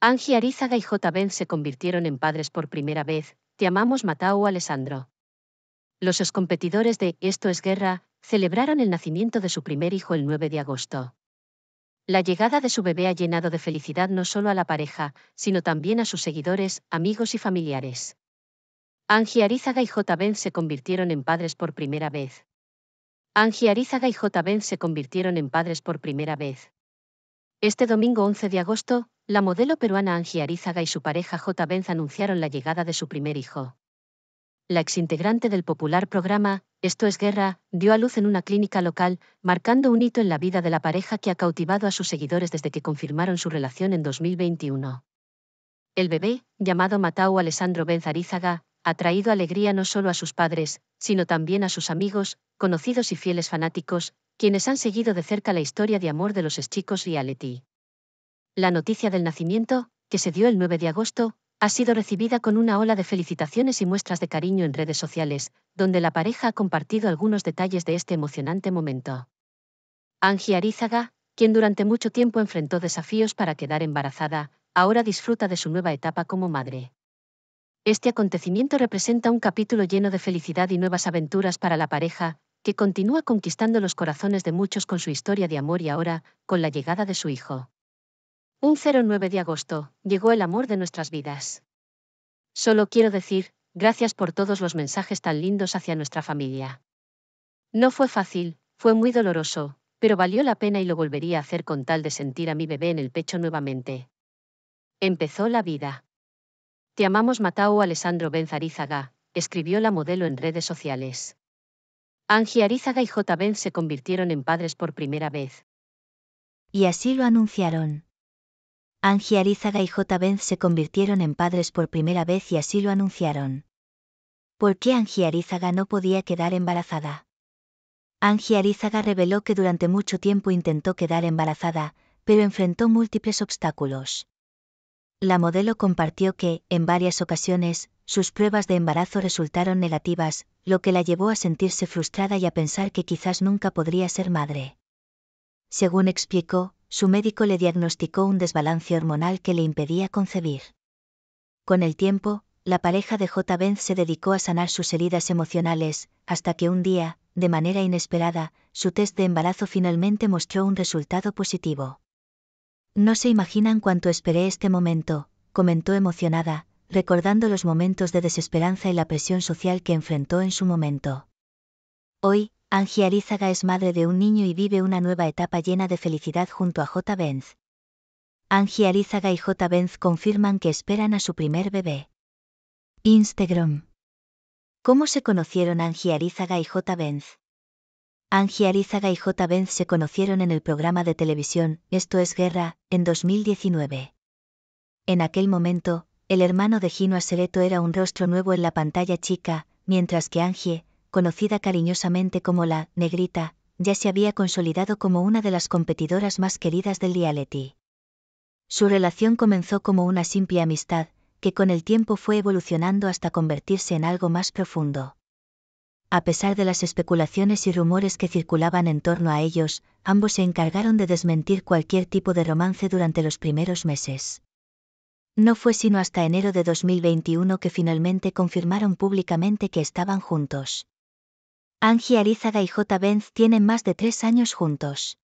Angie Arizaga y J. Ben se convirtieron en padres por primera vez, Te amamos Matao Alessandro. Los ex competidores de Esto es Guerra celebraron el nacimiento de su primer hijo el 9 de agosto. La llegada de su bebé ha llenado de felicidad no solo a la pareja, sino también a sus seguidores, amigos y familiares. Angie Arizaga y J. Ben se convirtieron en padres por primera vez. Angie Arizaga y J. Ben se convirtieron en padres por primera vez. Este domingo 11 de agosto, la modelo peruana Angie Arizaga y su pareja J. Benz anunciaron la llegada de su primer hijo. La exintegrante del popular programa, Esto es Guerra, dio a luz en una clínica local, marcando un hito en la vida de la pareja que ha cautivado a sus seguidores desde que confirmaron su relación en 2021. El bebé, llamado Matau Alessandro Benz Arizaga, ha traído alegría no solo a sus padres, sino también a sus amigos, conocidos y fieles fanáticos, quienes han seguido de cerca la historia de amor de los chicos y La noticia del nacimiento, que se dio el 9 de agosto, ha sido recibida con una ola de felicitaciones y muestras de cariño en redes sociales, donde la pareja ha compartido algunos detalles de este emocionante momento. Angie Arizaga, quien durante mucho tiempo enfrentó desafíos para quedar embarazada, ahora disfruta de su nueva etapa como madre. Este acontecimiento representa un capítulo lleno de felicidad y nuevas aventuras para la pareja, que continúa conquistando los corazones de muchos con su historia de amor y ahora, con la llegada de su hijo. Un 09 de agosto, llegó el amor de nuestras vidas. Solo quiero decir, gracias por todos los mensajes tan lindos hacia nuestra familia. No fue fácil, fue muy doloroso, pero valió la pena y lo volvería a hacer con tal de sentir a mi bebé en el pecho nuevamente. Empezó la vida. Te amamos Matao Alessandro Benzarizaga, escribió la modelo en redes sociales. Angie Arizaga y J. Ben se convirtieron en padres por primera vez. Y así lo anunciaron. Angie Arizaga y J. Ben se convirtieron en padres por primera vez y así lo anunciaron. ¿Por qué Angie Arizaga no podía quedar embarazada? Angie Arizaga reveló que durante mucho tiempo intentó quedar embarazada, pero enfrentó múltiples obstáculos. La modelo compartió que, en varias ocasiones, sus pruebas de embarazo resultaron negativas, lo que la llevó a sentirse frustrada y a pensar que quizás nunca podría ser madre. Según explicó, su médico le diagnosticó un desbalance hormonal que le impedía concebir. Con el tiempo, la pareja de J. Benz se dedicó a sanar sus heridas emocionales, hasta que un día, de manera inesperada, su test de embarazo finalmente mostró un resultado positivo. No se imaginan cuánto esperé este momento, comentó emocionada, recordando los momentos de desesperanza y la presión social que enfrentó en su momento. Hoy, Angie Arizaga es madre de un niño y vive una nueva etapa llena de felicidad junto a J. Benz. Angie Arizaga y J. Benz confirman que esperan a su primer bebé. Instagram. ¿Cómo se conocieron Angie Arizaga y J. Benz? Angie Arizaga y J. Benz se conocieron en el programa de televisión Esto es Guerra, en 2019. En aquel momento, el hermano de Gino aceleto era un rostro nuevo en la pantalla chica, mientras que Angie, conocida cariñosamente como la negrita, ya se había consolidado como una de las competidoras más queridas del reality. Su relación comenzó como una simple amistad, que con el tiempo fue evolucionando hasta convertirse en algo más profundo. A pesar de las especulaciones y rumores que circulaban en torno a ellos, ambos se encargaron de desmentir cualquier tipo de romance durante los primeros meses. No fue sino hasta enero de 2021 que finalmente confirmaron públicamente que estaban juntos. Angie Arizaga y J. Benz tienen más de tres años juntos.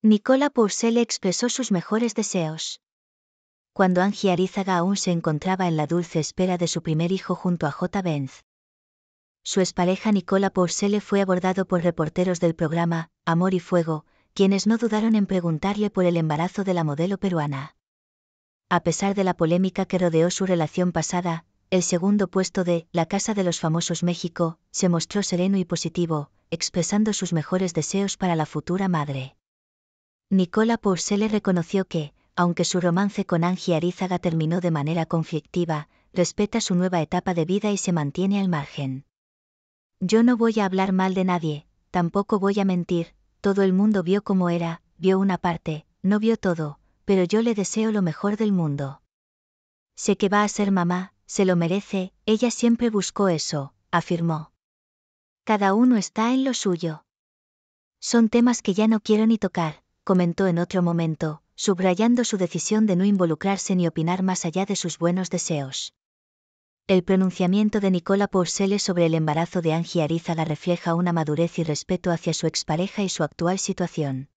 Nicola Purcell expresó sus mejores deseos. Cuando Angie Arizaga aún se encontraba en la dulce espera de su primer hijo junto a J. Benz, su expareja Nicola Porcele fue abordado por reporteros del programa Amor y Fuego, quienes no dudaron en preguntarle por el embarazo de la modelo peruana. A pesar de la polémica que rodeó su relación pasada, el segundo puesto de La Casa de los Famosos México se mostró sereno y positivo, expresando sus mejores deseos para la futura madre. Nicola Porcele reconoció que, aunque su romance con Angie Arizaga terminó de manera conflictiva, respeta su nueva etapa de vida y se mantiene al margen. Yo no voy a hablar mal de nadie, tampoco voy a mentir, todo el mundo vio cómo era, vio una parte, no vio todo, pero yo le deseo lo mejor del mundo. Sé que va a ser mamá, se lo merece, ella siempre buscó eso, afirmó. Cada uno está en lo suyo. Son temas que ya no quiero ni tocar, comentó en otro momento, subrayando su decisión de no involucrarse ni opinar más allá de sus buenos deseos. El pronunciamiento de Nicola Porcele sobre el embarazo de Angie Arizala refleja una madurez y respeto hacia su expareja y su actual situación.